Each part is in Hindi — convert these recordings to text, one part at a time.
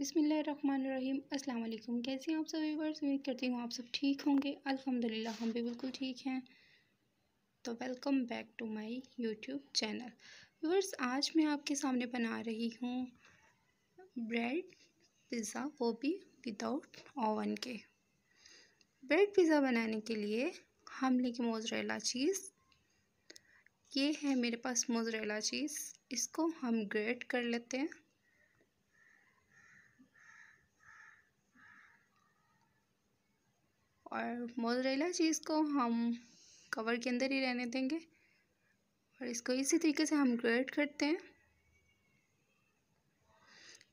बिसमीम अल्लाम कैसे हैं आप सभी वर्स उम्मीद करती हूँ आप सब ठीक होंगे अल्हम्दुलिल्लाह हम भी बिल्कुल ठीक हैं तो welcome back to my YouTube channel viewers आज मैं आपके सामने बना रही हूँ ब्रेड पिज़्ज़ा वो भी विदाउट ओवन के ब्रेड पिज़्ज़ा बनाने के लिए हम लेंगे मोजरेला चीज़ ये है मेरे पास मोजरेला चीज़ इसको हम ग्रेट कर लेते हैं और मोजरेला चीज़ को हम कवर के अंदर ही रहने देंगे और इसको इसी तरीके से हम ग्रेट करते हैं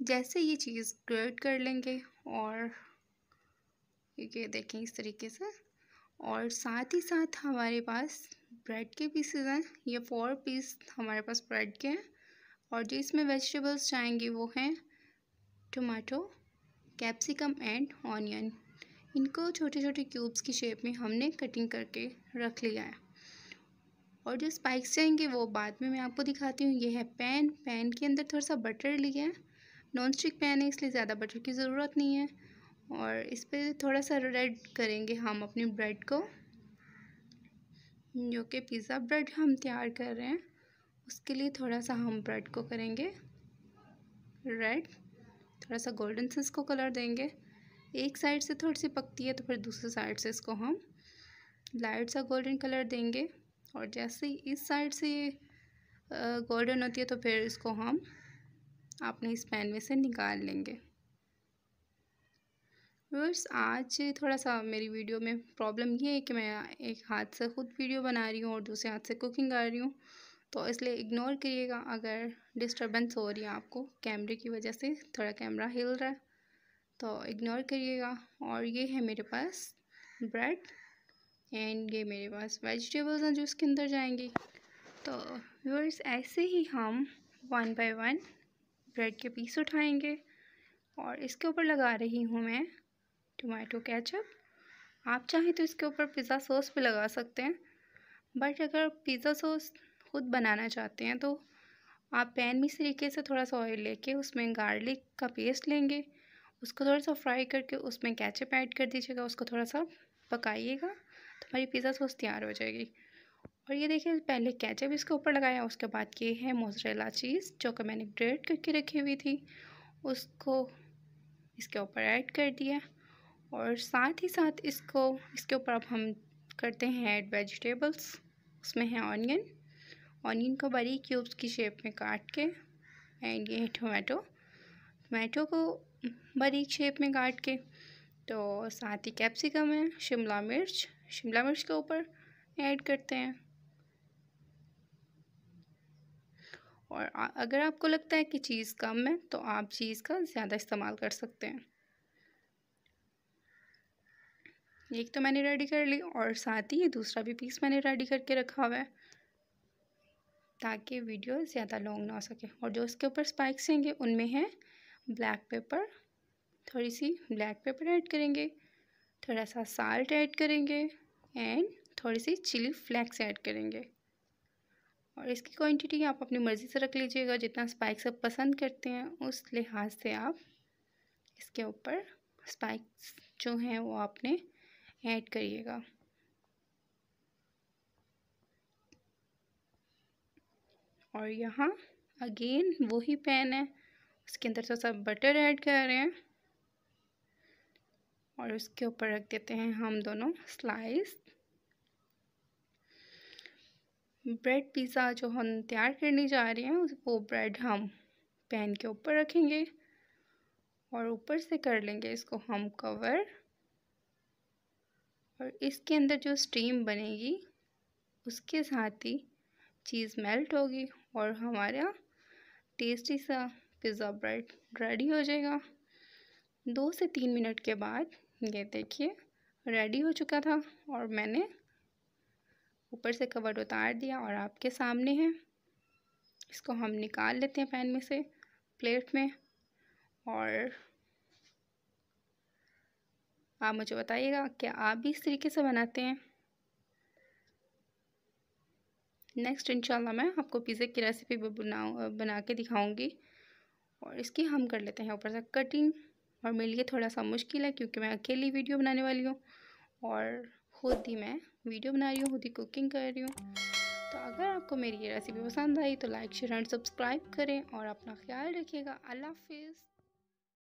जैसे ये चीज़ ग्रेट कर लेंगे और ये देखें इस तरीके से और साथ ही साथ हमारे पास ब्रेड के पीसेज हैं ये फोर पीस हमारे पास ब्रेड के हैं और जो इसमें वेजिटेबल्स चाहेंगे वो हैं टमाटो कैप्सिकम एंड ऑनियन इनको छोटे छोटे क्यूब्स की शेप में हमने कटिंग करके रख लिया है और जो स्पाइक्स जाएंगे वो बाद में मैं आपको दिखाती हूँ ये है पैन पैन के अंदर थोड़ा सा बटर लिया है नॉन स्टिक पैन है इसलिए ज़्यादा बटर की ज़रूरत नहीं है और इस पर थोड़ा सा रेड करेंगे हम अपनी ब्रेड को जो कि पिज़्ज़ा ब्रेड हम तैयार कर रहे हैं उसके लिए थोड़ा सा हम ब्रेड को करेंगे रेड थोड़ा सा गोल्डन से इसको कलर देंगे एक साइड से थोड़ी सी पकती है तो फिर दूसरे साइड से इसको हम लाइट सा गोल्डन कलर देंगे और जैसे ही इस साइड से गोल्डन होती है तो फिर इसको हम अपने इस पैन में से निकाल लेंगे व्यूअर्स आज थोड़ा सा मेरी वीडियो में प्रॉब्लम ये है कि मैं एक हाथ से ख़ुद वीडियो बना रही हूँ और दूसरे हाथ से कुकिंग कर रही हूँ तो इसलिए इग्नोर करिएगा अगर डिस्टर्बेंस हो रही है आपको कैमरे की वजह से थोड़ा कैमरा हिल रहा है तो इग्नोर करिएगा और ये है मेरे पास ब्रेड एंड ये मेरे पास वेजिटेबल्स हैं जो इसके अंदर जाएंगी तो व्यूअर्स ऐसे ही हम वन बाय वन ब्रेड के पीस उठाएंगे और इसके ऊपर लगा रही हूँ मैं टमाटो केचप आप चाहें तो इसके ऊपर पिज़्ज़ा सॉस भी लगा सकते हैं बट अगर पिज़्ज़ा सॉस खुद बनाना चाहते हैं तो आप पैन में इस तरीके से थोड़ा सा ऑयल लेके उसमें गार्लिक का पेस्ट लेंगे उसको थोड़ा सा फ्राई करके उसमें कैचअप ऐड कर दीजिएगा उसको थोड़ा सा पकाइएगा तो हमारी पिज़्ज़ा सॉस तैयार हो जाएगी और ये देखिए पहले कैचअप इसके ऊपर लगाया उसके बाद ये है मोजरेला चीज़ जो कि मैंने ग्रेड करके रखी हुई थी उसको इसके ऊपर ऐड कर दिया और साथ ही साथ इसको इसके ऊपर अब हम करते हैं ऐड वेजिटेबल्स उसमें है ऑनियन ऑनियन को बड़ी क्यूब्स की शेप में काट के एंड ये है टोमेटो टोमेटो को बारीक शेप में काट के तो साथ ही कैप्सिकम है शिमला मिर्च शिमला मिर्च के ऊपर ऐड करते हैं और अगर आपको लगता है कि चीज़ कम है तो आप चीज़ का ज़्यादा इस्तेमाल कर सकते हैं एक तो मैंने रेडी कर ली और साथ ही ये दूसरा भी पीस मैंने रेडी करके रखा हुआ है ताकि वीडियो ज़्यादा लॉन्ग ना हो सके और जो इसके ऊपर स्पाइक्स होंगे उनमें हैं ब्लैक पेपर थोड़ी सी ब्लैक पेपर ऐड करेंगे थोड़ा सा साल्ट ऐड करेंगे एंड थोड़ी सी चिली फ्लैक्स ऐड करेंगे और इसकी क्वांटिटी आप अपनी मर्ज़ी से रख लीजिएगा जितना स्पाइक्स आप पसंद करते हैं उस लिहाज से आप इसके ऊपर स्पाइक्स जो हैं वो आपने ऐड करिएगा और यहाँ अगेन वही पैन है इसके अंदर थोड़ा सा बटर ऐड कर रहे हैं और उसके ऊपर रख देते हैं हम दोनों स्लाइस ब्रेड पिज़्ज़ा जो हम तैयार करने जा रहे हैं वो ब्रेड हम पैन के ऊपर रखेंगे और ऊपर से कर लेंगे इसको हम कवर और इसके अंदर जो स्टीम बनेगी उसके साथ ही चीज़ मेल्ट होगी और हमारा टेस्टी सा पिज़्ज़ा ब्रेड रेडी हो जाएगा दो से तीन मिनट के बाद ये देखिए रेडी हो चुका था और मैंने ऊपर से कवर उतार दिया और आपके सामने है इसको हम निकाल लेते हैं पैन में से प्लेट में और आप मुझे बताइएगा क्या आप भी इस तरीके से बनाते हैं नेक्स्ट इंशाल्लाह मैं आपको पिज़्ज़े की रेसिपी बनाऊँ बना के दिखाऊंगी और इसकी हम कर लेते हैं ऊपर से कटिंग और मेरे लिए थोड़ा सा मुश्किल है क्योंकि मैं अकेली वीडियो बनाने वाली हूँ और खुद ही मैं वीडियो बना रही हूँ खुद ही कुकिंग कर रही हूँ तो अगर आपको मेरी ये रेसिपी पसंद आई तो लाइक शेयर एंड सब्सक्राइब करें और अपना ख्याल रखिएगा अल्लाह हाफिज़